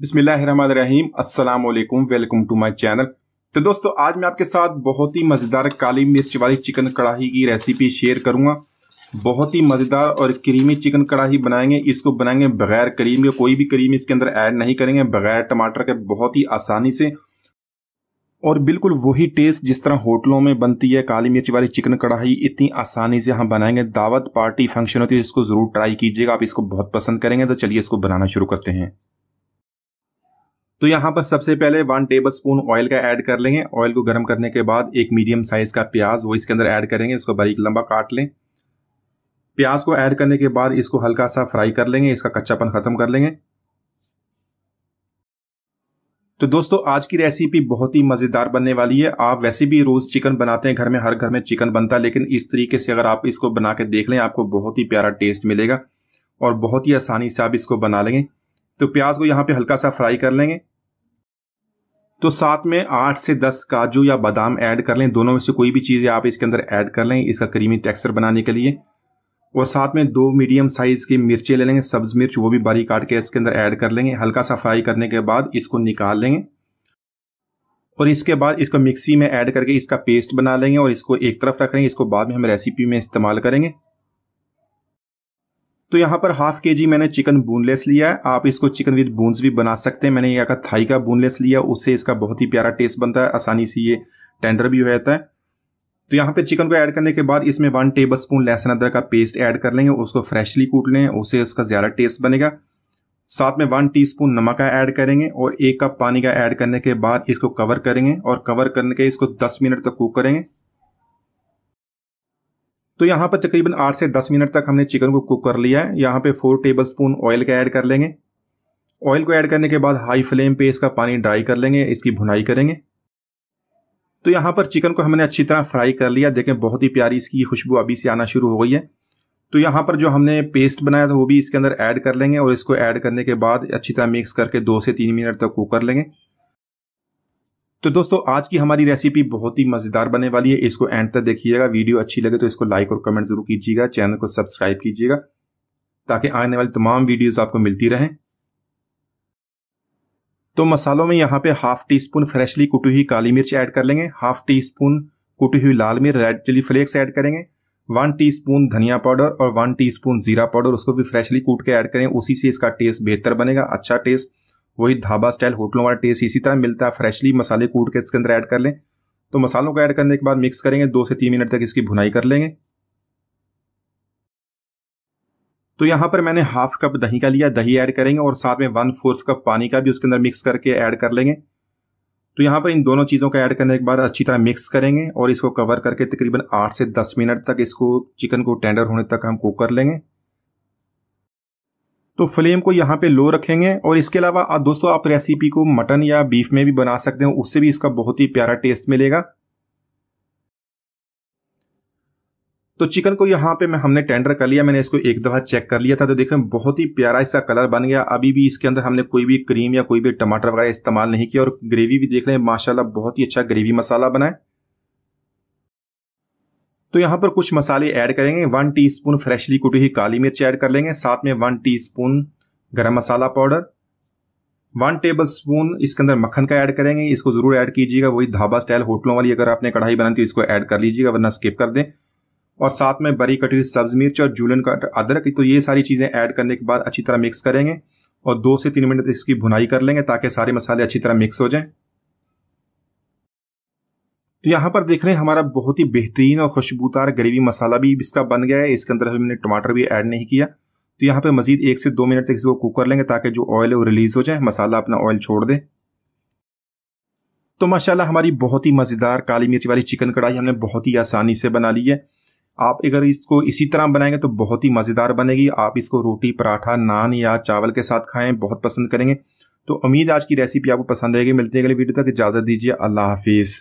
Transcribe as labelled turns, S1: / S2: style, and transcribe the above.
S1: बिस्मिल्लाहिर्रहमानिर्रहीम अस्सलाम वालेकुम वेलकम टू माय चैनल तो दोस्तों आज मैं आपके साथ बहुत ही मज़ेदार काली मिर्च वाली चिकन कढ़ाई की रेसिपी शेयर करूंगा बहुत ही मज़ेदार और क्रीमी चिकन कढ़ाई बनाएंगे इसको बनाएंगे बगैर करीम के कोई भी करीम इसके अंदर ऐड नहीं करेंगे बगैर टमाटर के बहुत ही आसानी से और बिल्कुल वही टेस्ट जिस तरह होटलों में बनती है काली मिर्च वाली चिकन कढ़ाई इतनी आसानी से हम बनाएंगे दावत पार्टी फंक्शन होती है इसको ज़रूर ट्राई कीजिएगा आप इसको बहुत पसंद करेंगे तो चलिए इसको बनाना शुरू करते हैं तो यहाँ पर सबसे पहले वन टेबल स्पून ऑयल का ऐड कर लेंगे ऑयल को गर्म करने के बाद एक मीडियम साइज का प्याज वो इसके अंदर ऐड करेंगे इसको बारीक लंबा काट लें प्याज को ऐड करने के बाद इसको हल्का सा फ्राई कर लेंगे इसका कच्चापन खत्म कर लेंगे तो दोस्तों आज की रेसिपी बहुत ही मज़ेदार बनने वाली है आप वैसे भी रोज़ चिकन बनाते हैं घर में हर घर में चिकन बनता है लेकिन इस तरीके से अगर आप इसको बना के देख लें आपको बहुत ही प्यारा टेस्ट मिलेगा और बहुत ही आसानी से आप इसको बना लेंगे तो प्याज को यहाँ पे हल्का सा फ्राई कर लेंगे तो साथ में आठ से दस काजू या बादाम ऐड कर लें दोनों में से कोई भी चीज़ आप इसके अंदर ऐड कर लें इसका क्रीमी टेक्सचर बनाने के लिए और साथ में दो मीडियम साइज़ की मिर्चें ले लेंगे सब्ज़ मिर्च वो भी बारीक काट के इसके अंदर ऐड कर लेंगे हल्का सा फ्राई करने के बाद इसको निकाल लेंगे और इसके बाद इसको मिक्सी में ऐड करके इसका पेस्ट बना लेंगे और इसको एक तरफ रख लेंगे इसको बाद में हम रेसिपी में इस्तेमाल करेंगे तो यहाँ पर हाफ के जी मैंने चिकन बोनलेस लिया है आप इसको चिकन विद बोन्स भी बना सकते हैं मैंने यहाँ का थाई का बोनलेस लिया उससे इसका बहुत ही प्यारा टेस्ट बनता है आसानी से ये टेंडर भी हो जाता है तो यहाँ पे चिकन को ऐड करने के बाद इसमें वन टेबल स्पून लहसुन अदरक का पेस्ट ऐड कर लेंगे उसको फ्रेशली कूट लें उससे उसका ज़्यादा टेस्ट बनेगा साथ में वन स्पून नमक का ऐड करेंगे और एक कप पानी का ऐड करने के बाद इसको कवर करेंगे और कवर करने के इसको दस मिनट तक कुक करेंगे तो यहाँ पर तकरीबन आठ से दस मिनट तक हमने चिकन को कुक कर लिया है यहाँ पे फोर टेबल स्पून ऑयल का ऐड कर लेंगे ऑयल को ऐड करने के बाद हाई फ्लेम पे इसका पानी ड्राई कर लेंगे इसकी भुनाई करेंगे तो यहाँ पर चिकन को हमने अच्छी तरह फ्राई कर लिया देखें बहुत ही प्यारी इसकी खुशबू अभी से आना शुरू हो गई है तो यहाँ पर जो हमने पेस्ट बनाया था वो भी इसके अंदर ऐड कर लेंगे और इसको ऐड करने के बाद अच्छी तरह मिक्स करके दो से तीन मिनट तक कुक कर लेंगे तो दोस्तों आज की हमारी रेसिपी बहुत ही मज़ेदार बनने वाली है इसको एंड तक देखिएगा वीडियो अच्छी लगे तो इसको लाइक और कमेंट जरूर कीजिएगा चैनल को सब्सक्राइब कीजिएगा ताकि आने वाली तमाम वीडियोस आपको मिलती रहें तो मसालों में यहाँ पे हाफ टी स्पून फ्रेशली कुटी हुई काली मिर्च ऐड कर लेंगे हाफ टी स्पून कुटी हुई लाल मिर्च रेड चिली फ्लेक्स ऐड करेंगे वन स्पून धनिया पाउडर और वन स्पून जीरा पाउडर उसको भी फ्रेशली कूट के ऐड करें उसी से इसका टेस्ट बेहतर बनेगा अच्छा टेस्ट वही ढाबा स्टाइल होटलों वाला टेस्ट इसी तरह मिलता है फ्रेशली मसाले कूट के इसके अंदर ऐड कर लें तो मसालों को ऐड करने के बाद मिक्स करेंगे दो से तीन मिनट तक इसकी भुनाई कर लेंगे तो यहाँ पर मैंने हाफ कप दही का लिया दही ऐड करेंगे और साथ में वन फोर्थ कप पानी का भी उसके अंदर मिक्स करके ऐड कर लेंगे तो यहाँ पर इन दोनों चीज़ों का ऐड करने के बाद अच्छी तरह मिक्स करेंगे और इसको कवर करके तकरीबन आठ से दस मिनट तक इसको चिकन को टेंडर होने तक हम कुक कर लेंगे तो फ्लेम को यहाँ पे लो रखेंगे और इसके अलावा दोस्तों आप रेसिपी को मटन या बीफ में भी बना सकते हो उससे भी इसका बहुत ही प्यारा टेस्ट मिलेगा तो चिकन को यहाँ पे मैं हमने टेंडर कर लिया मैंने इसको एक दफ़ा चेक कर लिया था तो देखें बहुत ही प्यारा इसका कलर बन गया अभी भी इसके अंदर हमने कोई भी क्रीम या कोई भी टमाटर वगैरह इस्तेमाल नहीं किया और ग्रेवी भी देख रहे हैं माशाल्लाह बहुत ही अच्छा ग्रेवी मसाला बनाए तो यहाँ पर कुछ मसाले ऐड करेंगे वन टीस्पून फ्रेशली कुटी हुई काली मिर्च ऐड कर लेंगे साथ में one teaspoon garam masala powder one tablespoon इसके अंदर मक्खन का ऐड करेंगे इसको ज़रूर ऐड कीजिएगा वही धाबा स्टाइल होटलों वाली अगर आपने कढ़ाई बनाई तो इसको ऐड कर लीजिएगा वरना स्किप कर दें और साथ में बरी कटी हुई सब्ज मिर्च और जूलन का अदरक तो ये सारी चीज़ें ऐड करने के बाद अच्छी तरह मिक्स करेंगे और दो से तीन मिनट इसकी भुनाई कर लेंगे ताकि सारे मसाले अच्छी तरह मिक्स हो जाएं तो यहाँ पर देख रहे हैं हमारा बहुत ही बेहतरीन और खुशबूदार ग्रेवी मसाला भी इसका बन गया है इसके अंदर हमने टमाटर भी ऐड नहीं किया तो यहाँ पे मजीद एक से दो मिनट तक इसको कुक कर लेंगे ताकि जो ऑयल है वो रिलीज हो जाए मसाला अपना ऑयल छोड़ दे तो माशाल्लाह हमारी बहुत ही मज़ेदार काली मिर्च वाली चिकन कढ़ाई हमने बहुत ही आसानी से बना ली है आप अगर इसको इसी तरह बनाएंगे तो बहुत ही मज़ेदार बनेगी आप इसको रोटी पराठा नान या चावल के साथ खाएं बहुत पसंद करेंगे तो उम्मीद आज की रेसिपी आपको पसंद आएगी मिलती है अगले वीडियो तक इजाज़त दीजिए अल्लाह हाफिज़